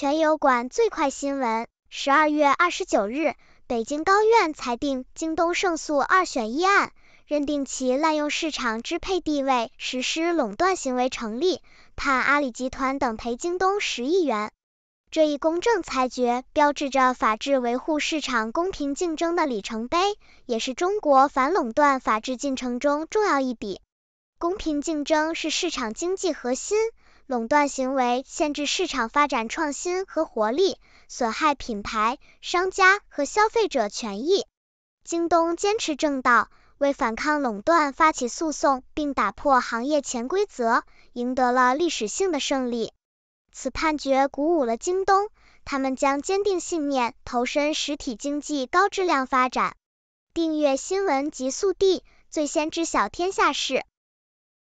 全油管最快新闻：十二月二十九日，北京高院裁定京东胜诉二选一案，认定其滥用市场支配地位实施垄断行为成立，判阿里集团等赔京东十亿元。这一公正裁决标志着法治维护市场公平竞争的里程碑，也是中国反垄断法治进程中重要一笔。公平竞争是市场经济核心。垄断行为限制市场发展、创新和活力，损害品牌、商家和消费者权益。京东坚持正道，为反抗垄断发起诉讼，并打破行业潜规则，赢得了历史性的胜利。此判决鼓舞了京东，他们将坚定信念，投身实体经济高质量发展。订阅新闻极速递，最先知晓天下事。